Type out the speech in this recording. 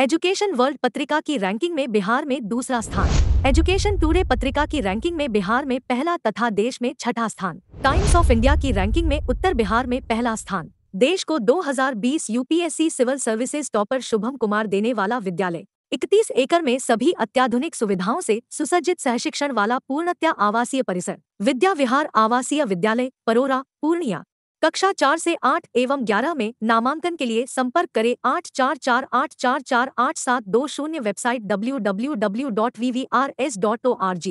education world पत्रिका की ranking में बिहार में दूसरा स्थान एजुकेशन टूडे पत्रिका की रैंकिंग में बिहार में पहला तथा देश में छठा स्थान टाइम्स ऑफ इंडिया की रैंकिंग में उत्तर बिहार में पहला स्थान देश को 2020 UPSC civil services topper Shubham Kumar देने वाला विद्यालय 31 एकड़ में सभी अत्याधुनिक सुविधाओं से सुसज्जित सहशिक्षण वाला पूर्णत्या आवासीय परिसर विद्या विहार आवासीय विद्यालय परोरा पूर्णिया कक्षा चार से आठ एवं ग्यारह में नामांकन के लिए संपर्क करें आठ चार चार आठ चार चार आठ सात दो शून्य website W W W dot V V R S dot O R जी